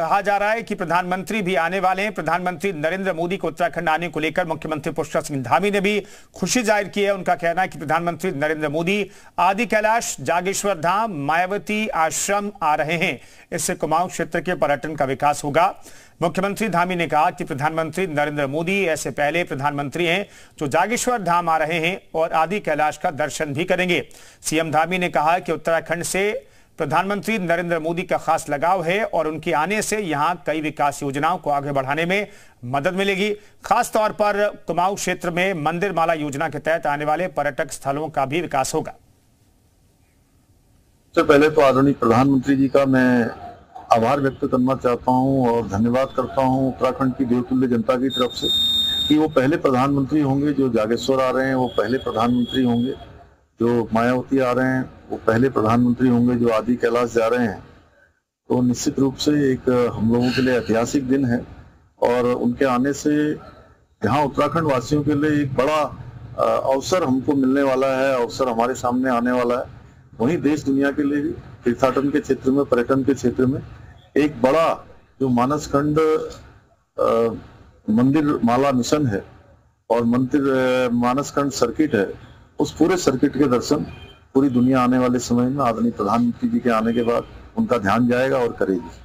कहा जा रहा है कि प्रधानमंत्री भी आने वाले हैं प्रधानमंत्री नरेंद्र मोदी को उत्तराखंड आने को लेकर मुख्यमंत्री पुष्कर सिंह धामी ने भी खुशी जाहिर की है उनका कहना है कि प्रधानमंत्री नरेंद्र मोदी आदि कैलाश जागेश्वर धाम मायावती आश्रम आ रहे हैं इससे कुमाऊं क्षेत्र के पर्यटन का विकास होगा मुख्यमंत्री धामी ने कहा कि प्रधानमंत्री नरेंद्र मोदी ऐसे पहले प्रधानमंत्री हैं जो जागेश्वर धाम आ रहे हैं और आदि कैलाश का दर्शन भी करेंगे सीएम धामी ने कहा कि उत्तराखंड से प्रधानमंत्री नरेंद्र मोदी का खास लगाव है और उनके आने से यहां कई विकास योजनाओं को आगे बढ़ाने में मदद मिलेगी खास तौर पर कुमाऊं क्षेत्र में मंदिर माला योजना के तहत आने वाले पर्यटक स्थलों का भी विकास होगा सबसे पहले तो आदरणीय प्रधानमंत्री जी का मैं आभार व्यक्त करना चाहता हूं और धन्यवाद करता हूं उत्तराखंड की देवतुल्य जनता की तरफ से कि वो पहले प्रधानमंत्री होंगे जो जागेश्वर आ रहे हैं वो पहले प्रधानमंत्री होंगे जो मायावती आ रहे हैं वो पहले प्रधानमंत्री होंगे जो आदि कैलाश जा रहे हैं तो निश्चित रूप से एक हम लोगों के लिए ऐतिहासिक दिन है और उनके आने से यहाँ उत्तराखंड वासियों के लिए एक बड़ा अवसर हमको मिलने वाला है अवसर हमारे सामने आने वाला है वहीं देश दुनिया के लिए भी तीर्थाटन के क्षेत्र में पर्यटन के क्षेत्र में एक बड़ा जो मानस खंड मंदिर माला मिशन है और मंदिर मानस खंड सर्किट है उस पूरे सर्किट के दर्शन पूरी दुनिया आने वाले समय में आदरणीय प्रधानमंत्री जी के आने के बाद उनका ध्यान जाएगा और करेगी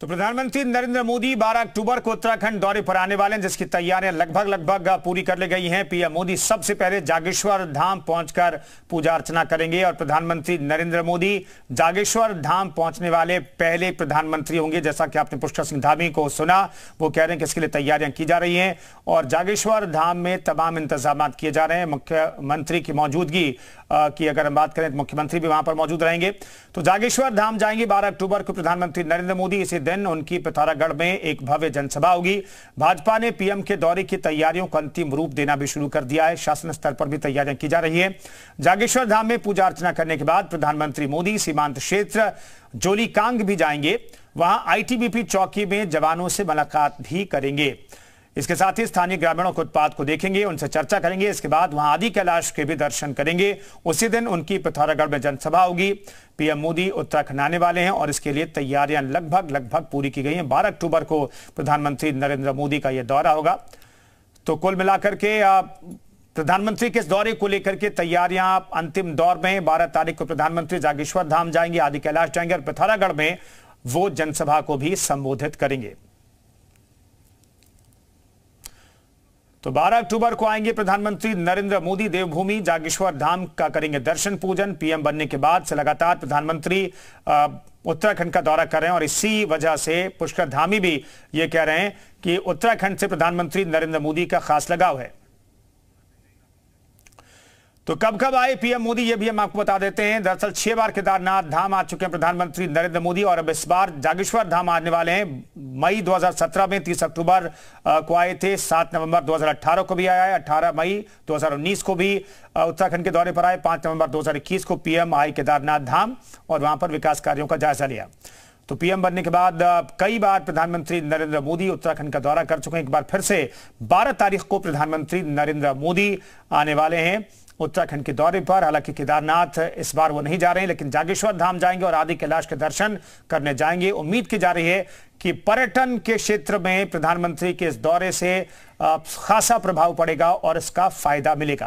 तो प्रधानमंत्री नरेंद्र मोदी 12 अक्टूबर को उत्तराखंड दौरे पर आने वाले हैं जिसकी तैयारियां लगभग लगभग पूरी कर ली गई हैं पीएम मोदी सबसे पहले जागेश्वर धाम पहुंचकर पूजा अर्चना करेंगे और प्रधानमंत्री नरेंद्र मोदी जागेश्वर धाम पहुंचने वाले पहले प्रधानमंत्री होंगे जैसा कि आपने पुष्कर सिंह धामी को सुना वो कह रहे हैं कि इसके लिए तैयारियां की जा रही है और जागेश्वर धाम में तमाम इंतजाम किए जा रहे हैं मुख्यमंत्री की मौजूदगी की अगर हम बात करें तो मुख्यमंत्री भी वहां पर मौजूद रहेंगे तो जागेश्वर धाम जाएंगे 12 अक्टूबर को प्रधानमंत्री नरेंद्र मोदी इसी दिन उनकी पिथौरागढ़ में एक भव्य जनसभा होगी भाजपा ने पीएम के दौरे की तैयारियों को अंतिम रूप देना भी शुरू कर दिया है शासन स्तर पर भी तैयारियां की जा रही है जागेश्वर धाम में पूजा अर्चना करने के बाद प्रधानमंत्री मोदी सीमांत क्षेत्र जोलीकांग भी जाएंगे वहां आईटीबीपी चौकी में जवानों से मुलाकात भी करेंगे इसके साथ ही स्थानीय ग्रामीणों के उत्पाद को देखेंगे उनसे चर्चा करेंगे इसके बाद वहां आदि कैलाश के भी दर्शन करेंगे उसी दिन उनकी पिथौरागढ़ में जनसभा होगी पीएम मोदी उत्तराखंड आने वाले हैं और इसके लिए तैयारियां लगभग लगभग पूरी की गई हैं बारह अक्टूबर को प्रधानमंत्री नरेंद्र मोदी का यह दौरा होगा तो कुल मिलाकर के प्रधानमंत्री के इस दौरे को लेकर के तैयारियां अंतिम दौर में बारह तारीख को प्रधानमंत्री जागेश्वर धाम जाएंगे आदि कैलाश जाएंगे और पिथौरागढ़ में वो जनसभा को भी संबोधित करेंगे तो 12 अक्टूबर को आएंगे प्रधानमंत्री नरेंद्र मोदी देवभूमि जागेश्वर धाम का करेंगे दर्शन पूजन पीएम बनने के बाद से लगातार प्रधानमंत्री उत्तराखंड का दौरा कर रहे हैं और इसी वजह से पुष्कर धामी भी ये कह रहे हैं कि उत्तराखंड से प्रधानमंत्री नरेंद्र मोदी का खास लगाव है तो कब कब आए पीएम मोदी ये भी हम आपको बता देते हैं दरअसल छह बार केदारनाथ धाम आ चुके हैं प्रधानमंत्री नरेंद्र मोदी और अब इस बार जागेश्वर धाम आने वाले हैं मई 2017 में 30 अक्टूबर को आए थे 7 नवंबर 2018 को भी आया है 18 मई 2019 को भी उत्तराखंड के दौरे पर आए 5 नवंबर 2021 को पीएम आए केदारनाथ धाम और वहां पर विकास कार्यो का जायजा लिया तो पीएम बनने के बाद कई बार प्रधानमंत्री नरेंद्र मोदी उत्तराखंड का दौरा कर चुके हैं एक बार फिर से 12 तारीख को प्रधानमंत्री नरेंद्र मोदी आने वाले हैं उत्तराखंड के दौरे पर हालांकि केदारनाथ इस बार वो नहीं जा रहे हैं लेकिन जागेश्वर धाम जाएंगे और आदि कैलाश के दर्शन करने जाएंगे उम्मीद की जा रही है कि पर्यटन के क्षेत्र में प्रधानमंत्री के इस दौरे से खासा प्रभाव पड़ेगा और इसका फायदा मिलेगा